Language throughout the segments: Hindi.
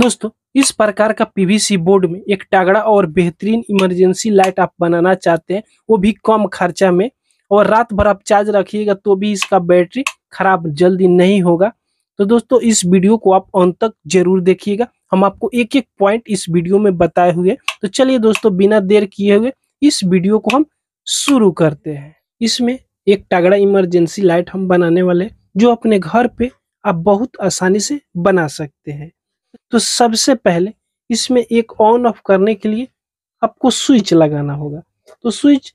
दोस्तों इस प्रकार का पीवीसी बोर्ड में एक टागड़ा और बेहतरीन इमरजेंसी लाइट आप बनाना चाहते हैं वो भी कम खर्चा में और रात भर आप चार्ज रखिएगा तो भी इसका बैटरी खराब जल्दी नहीं होगा तो दोस्तों इस वीडियो को आप अंत तक जरूर देखिएगा हम आपको एक एक पॉइंट इस वीडियो में बताए हुए तो चलिए दोस्तों बिना देर किए हुए इस वीडियो को हम शुरू करते हैं इसमें एक टागड़ा इमरजेंसी लाइट हम बनाने वाले जो अपने घर पे आप बहुत आसानी से बना सकते हैं तो सबसे पहले इसमें एक ऑन ऑफ करने के लिए आपको स्विच लगाना होगा तो स्विच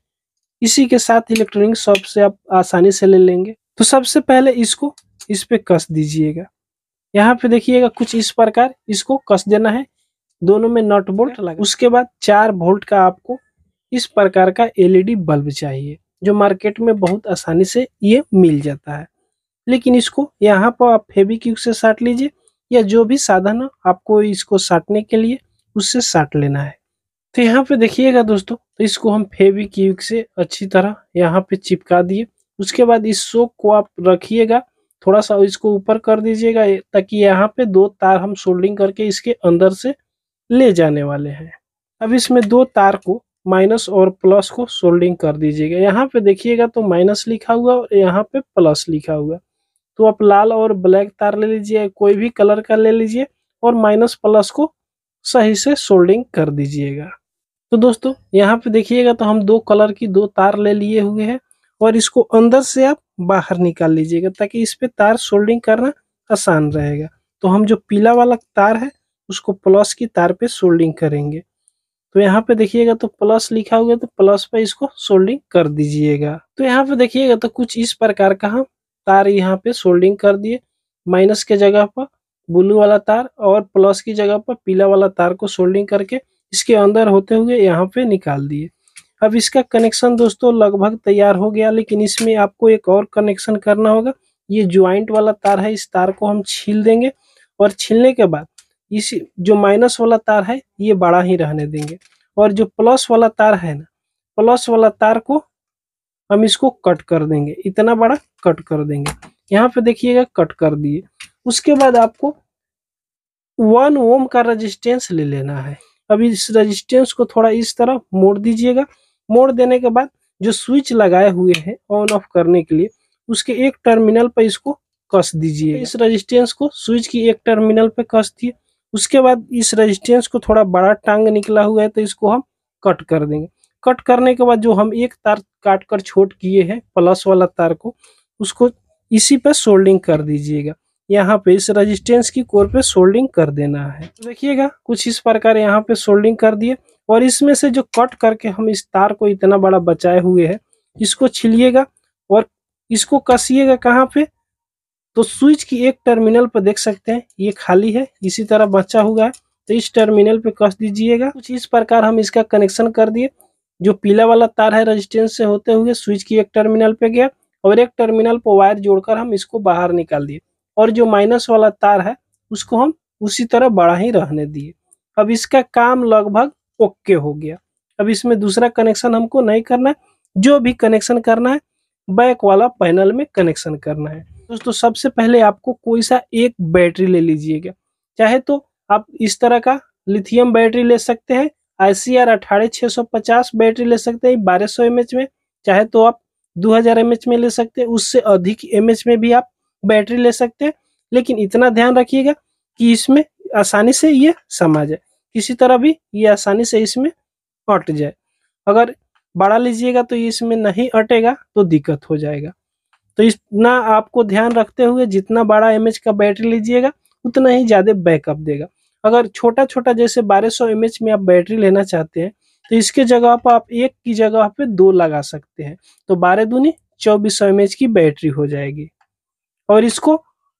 इसी के साथ इलेक्ट्रॉनिक शॉप से आप आसानी से ले लेंगे तो सबसे पहले इसको इस पे कस दीजिएगा यहाँ पे देखिएगा कुछ इस प्रकार इसको कस देना है दोनों में नट बोल्ट लगा उसके बाद चार वोल्ट का आपको इस प्रकार का एलईडी बल्ब चाहिए जो मार्केट में बहुत आसानी से ये मिल जाता है लेकिन इसको यहाँ पर आप फेबी क्यूक से साट लीजिए या जो भी साधन आपको इसको साटने के लिए उससे साट लेना है तो यहाँ पे देखिएगा दोस्तों तो इसको हम फेविक्यूक से अच्छी तरह यहाँ पे चिपका दिए उसके बाद इस शोक को आप रखिएगा थोड़ा सा इसको ऊपर कर दीजिएगा ताकि यहाँ पे दो तार हम सोल्डिंग करके इसके अंदर से ले जाने वाले हैं अब इसमें दो तार को माइनस और प्लस को सोल्डिंग कर दीजिएगा यहाँ पे देखिएगा तो माइनस लिखा हुआ और यहाँ पे प्लस लिखा हुआ तो आप लाल और ब्लैक तार ले लीजिए कोई भी कलर का ले लीजिए और माइनस प्लस को सही से सोल्डिंग कर दीजिएगा तो दोस्तों यहाँ पे देखिएगा तो हम दो कलर की दो तार ले लिए हुए हैं और इसको अंदर से आप बाहर निकाल लीजिएगा ताकि इस पे तार सोल्डिंग करना आसान रहेगा तो हम जो पीला वाला तार है उसको प्लस की तार पे सोल्डिंग करेंगे तो यहाँ पे देखिएगा तो प्लस लिखा हुआ है तो प्लस पे इसको सोल्डिंग कर दीजिएगा तो यहाँ पे देखिएगा तो कुछ इस प्रकार का हम तार यहाँ पे सोल्डिंग कर दिए माइनस के जगह पर ब्लू वाला तार और प्लस की जगह पर पीला वाला तार को सोल्डिंग करके इसके अंदर होते हुए यहाँ पे निकाल दिए अब इसका कनेक्शन दोस्तों लगभग तैयार हो गया लेकिन इसमें आपको एक और कनेक्शन करना होगा ये ज्वाइंट वाला तार है इस तार को हम छील देंगे और छीलने के बाद इस जो माइनस वाला तार है ये बड़ा ही रहने देंगे और जो प्लस वाला तार है ना प्लस वाला तार को हम इसको कट कर देंगे इतना बड़ा कट कर देंगे यहाँ पे देखिएगा कट कर दिए उसके बाद आपको वन ओम का रजिस्टेंस ले लेना है अब इस रजिस्टेंस को थोड़ा इस तरह मोड़ दीजिएगा मोड़ देने के बाद जो स्विच लगाए हुए हैं ऑन ऑफ करने के लिए उसके एक टर्मिनल पर इसको कस दीजिए इस रजिस्टेंस को स्विच की एक टर्मिनल पर कस दिए उसके बाद इस रजिस्टेंस को थोड़ा बड़ा टांग निकला हुआ है तो इसको हम कट कर देंगे कट करने के बाद जो हम एक तार काट कर छोट किए हैं प्लस वाला तार को उसको इसी पे सोल्डिंग कर दीजिएगा यहाँ पे इस रेजिस्टेंस की कोर पे सोल्डिंग कर देना है देखिएगा कुछ इस प्रकार यहाँ पे सोल्डिंग कर दिए और इसमें से जो कट करके हम इस तार को इतना बड़ा बचाए हुए है इसको छिलिएगा और इसको कसिएगा कहाँ पे तो स्विच की एक टर्मिनल पर देख सकते हैं ये खाली है इसी तरह बचा हुआ है तो इस टर्मिनल पे कस दीजिएगा कुछ इस प्रकार हम इसका कनेक्शन कर दिए जो पीला वाला तार है रजिस्टेंस से होते हुए स्विच की एक टर्मिनल पे गया और एक टर्मिनल पर वायर जोड़कर हम इसको बाहर निकाल दिए और जो माइनस वाला तार है उसको हम उसी तरह बड़ा ही रहने दिए अब इसका काम लगभग ओके हो गया अब इसमें दूसरा कनेक्शन हमको नहीं करना है जो भी कनेक्शन करना है बैक वाला पैनल में कनेक्शन करना है दोस्तों सबसे पहले आपको कोई सा एक बैटरी ले लीजिएगा चाहे तो आप इस तरह का लिथियम बैटरी ले सकते हैं आईसीआर अठारह छः सौ पचास बैटरी ले सकते हैं बारह सौ एम एच में चाहे तो आप दो हजार एम एच में ले सकते हैं उससे अधिक एम में भी आप बैटरी ले सकते हैं लेकिन इतना ध्यान रखिएगा कि इसमें आसानी से ये समा जाए किसी तरह भी ये आसानी से इसमें अट जाए अगर बड़ा लीजिएगा तो इसमें नहीं अटेगा तो दिक्कत हो जाएगा तो इतना आपको ध्यान रखते हुए जितना बड़ा एम का बैटरी लीजिएगा उतना ही ज़्यादा बैकअप देगा अगर छोटा छोटा जैसे 1200 सौ में आप बैटरी लेना चाहते हैं तो इसके जगह पर आप एक की जगह पे दो लगा सकते हैं तो बारह दूनी चौबीस सौ की बैटरी हो जाएगी और इसको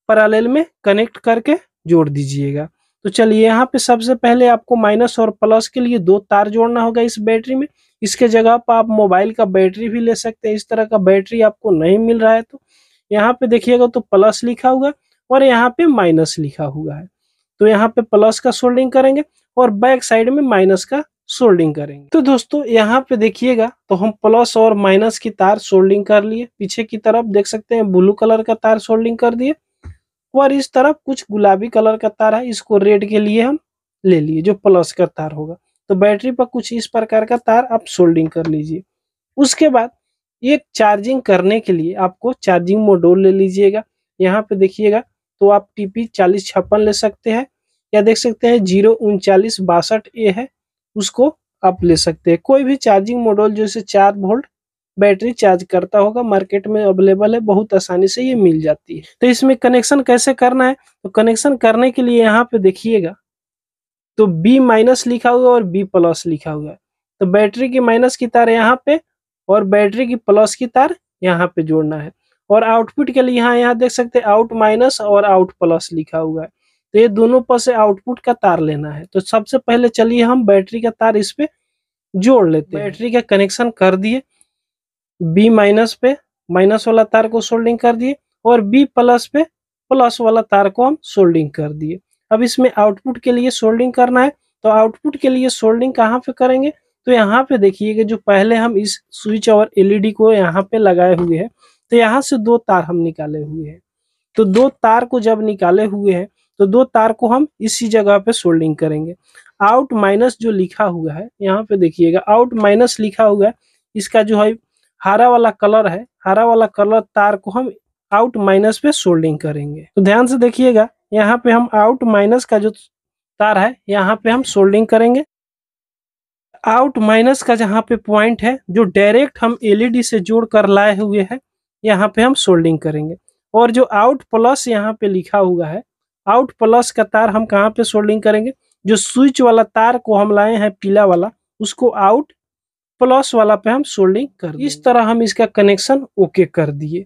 पैरालेल में कनेक्ट करके जोड़ दीजिएगा तो चलिए यहाँ पे सबसे पहले आपको माइनस और प्लस के लिए दो तार जोड़ना होगा इस बैटरी में इसके जगह पर आप मोबाइल का बैटरी भी ले सकते हैं इस तरह का बैटरी आपको नहीं मिल रहा है तो यहाँ पे देखिएगा तो प्लस लिखा हुआ और यहाँ पे माइनस लिखा हुआ है तो यहाँ पे प्लस का सोल्डिंग करेंगे और बैक साइड में माइनस का सोल्डिंग करेंगे तो दोस्तों यहाँ पे देखिएगा तो हम प्लस और माइनस की तार सोल्डिंग कर लिए पीछे की तरफ देख सकते हैं ब्लू कलर का तार सोल्डिंग कर दिए और इस तरफ कुछ गुलाबी कलर का तार है इसको रेड के लिए हम ले लिए जो प्लस का तार होगा तो बैटरी पर कुछ इस प्रकार का तार आप सोल्डिंग कर लीजिए उसके बाद एक चार्जिंग करने के लिए आपको चार्जिंग मोडोल ले लीजिएगा यहाँ पे देखिएगा तो आप टीपी चालीस छप्पन ले सकते हैं या देख सकते हैं जीरो उनचालीस बासठ ए है उसको आप ले सकते हैं कोई भी चार्जिंग मॉडल जो इसे चार वोल्ट बैटरी चार्ज करता होगा मार्केट में अवेलेबल है बहुत आसानी से ये मिल जाती है तो इसमें कनेक्शन कैसे करना है तो कनेक्शन करने के लिए यहाँ पे देखिएगा तो बी माइनस लिखा हुआ और बी प्लस लिखा हुआ है तो बैटरी की माइनस की तार यहाँ पे और बैटरी की प्लस की तार यहाँ पे जोड़ना है और आउटपुट के लिए यहाँ यहाँ देख सकते हैं आउट माइनस और आउट प्लस लिखा हुआ है तो ये दोनों पर से आउटपुट का तार लेना है तो सबसे पहले चलिए हम बैटरी का तार इस पे जोड़ लेते हैं बैटरी का कनेक्शन कर दिए बी माइनस पे माइनस वाला तार को सोल्डिंग कर दिए और बी प्लस पे प्लस वाला तार को हम सोल्डिंग कर दिए अब इसमें आउटपुट के लिए सोल्डिंग करना है तो आउटपुट के लिए सोल्डिंग कहाँ पे करेंगे तो यहाँ पे देखिए जो पहले हम इस स्विच और एलईडी को यहाँ पे लगाए हुए हैं तो यहाँ से दो तार हम निकाले हुए हैं तो दो तार को जब निकाले हुए हैं तो दो तार को हम इसी जगह पे सोल्डिंग करेंगे आउट माइनस जो लिखा हुआ है यहाँ पे देखिएगा आउट माइनस लिखा हुआ है इसका जो है हरा वाला कलर है हरा वाला कलर तार को हम आउट माइनस पे सोल्डिंग करेंगे तो ध्यान से देखिएगा यहाँ पे हम आउट माइनस का जो तार है यहाँ पे हम सोल्डिंग करेंगे आउट माइनस का जहाँ पे पॉइंट है जो डायरेक्ट हम एलईडी से जोड़ कर लाए हुए हैं यहाँ पे हम सोल्डिंग करेंगे और जो आउट प्लस यहाँ पे लिखा हुआ है आउट प्लस का तार हम कहाँ पे सोल्डिंग करेंगे जो स्विच वाला तार को हम लाए हैं पीला वाला उसको आउट प्लस वाला पे हम सोल्डिंग कर इस तरह हम इसका कनेक्शन ओके कर दिए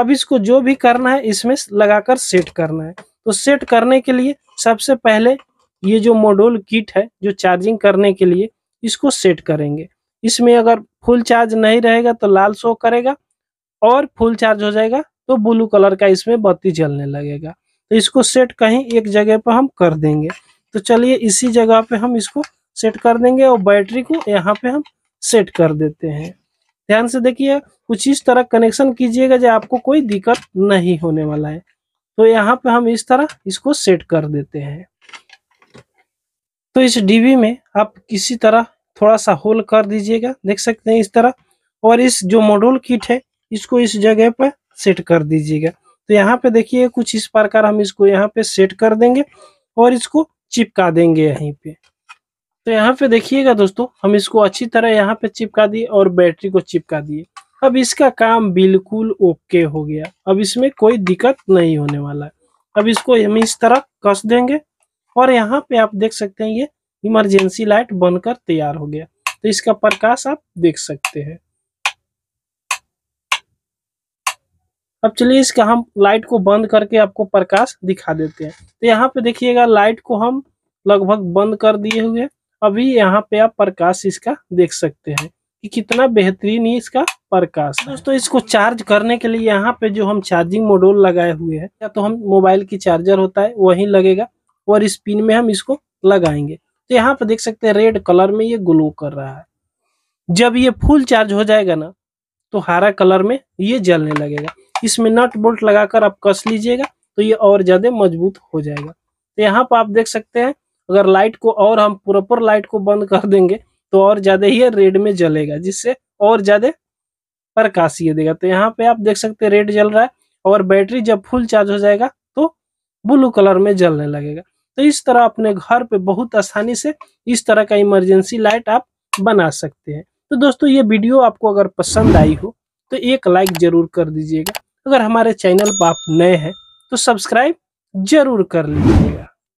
अब इसको जो भी करना है इसमें लगाकर सेट करना है तो सेट करने के लिए सबसे पहले ये जो मॉड्यूल किट है जो चार्जिंग करने के लिए इसको सेट करेंगे इसमें अगर फुल चार्ज नहीं रहेगा तो लाल शो करेगा और फुल चार्ज हो जाएगा तो ब्लू कलर का इसमें बत्ती जलने लगेगा तो इसको सेट कहीं एक जगह पर हम कर देंगे तो चलिए इसी जगह पे हम इसको सेट कर देंगे और बैटरी को यहाँ पे हम सेट कर देते हैं ध्यान से देखिए कुछ इस तरह कनेक्शन कीजिएगा जो आपको कोई दिक्कत नहीं होने वाला है तो यहाँ पे हम इस तरह इसको सेट कर देते हैं तो इस डीवी में आप किसी तरह थोड़ा सा होल कर दीजिएगा देख सकते हैं इस तरह और इस जो मॉड्यूल किट है इसको इस जगह पर सेट कर दीजिएगा तो यहाँ पे देखिए कुछ इस प्रकार हम इसको यहाँ पे सेट कर देंगे और इसको चिपका देंगे यहीं पे तो यहाँ पे देखिएगा दोस्तों हम इसको अच्छी तरह यहाँ पे चिपका दिए और बैटरी को चिपका दिए अब इसका काम बिल्कुल ओके हो गया अब इसमें कोई दिक्कत नहीं होने वाला है अब इसको हम इस तरह कस देंगे और यहाँ पे आप देख सकते हैं ये इमरजेंसी लाइट बनकर तैयार हो गया तो इसका प्रकाश आप देख सकते हैं अब चलिए इसका हम लाइट को बंद करके आपको प्रकाश दिखा देते हैं तो यहाँ पे देखिएगा लाइट को हम लगभग बंद कर दिए हुए अभी यहाँ पे आप प्रकाश इसका देख सकते हैं कि कितना बेहतरीन ही इसका प्रकाश है दोस्तों इसको चार्ज करने के लिए यहाँ पे जो हम चार्जिंग मोडोल लगाए हुए हैं या तो हम मोबाइल की चार्जर होता है वही लगेगा और इस पिन में हम इसको लगाएंगे तो यहाँ पे देख सकते हैं रेड कलर में ये ग्लो कर रहा है जब ये फुल चार्ज हो जाएगा ना तो हरा कलर में ये जलने लगेगा इसमें नट बोल्ट लगाकर आप कस लीजिएगा तो ये और ज्यादा मजबूत हो जाएगा तो यहाँ पर आप देख सकते हैं अगर लाइट को और हम प्रॉपर लाइट को बंद कर देंगे तो और ज्यादा ही रेड में जलेगा जिससे और ज्यादा प्रकाश ये देगा तो यहाँ पे आप देख सकते हैं रेड जल रहा है और बैटरी जब फुल चार्ज हो जाएगा तो ब्लू कलर में जलने लगेगा तो इस तरह अपने घर पे बहुत आसानी से इस तरह का इमरजेंसी लाइट आप बना सकते हैं तो दोस्तों ये वीडियो आपको अगर पसंद आई हो तो एक लाइक जरूर कर दीजिएगा अगर हमारे चैनल पर आप नए हैं तो सब्सक्राइब जरूर कर लीजिएगा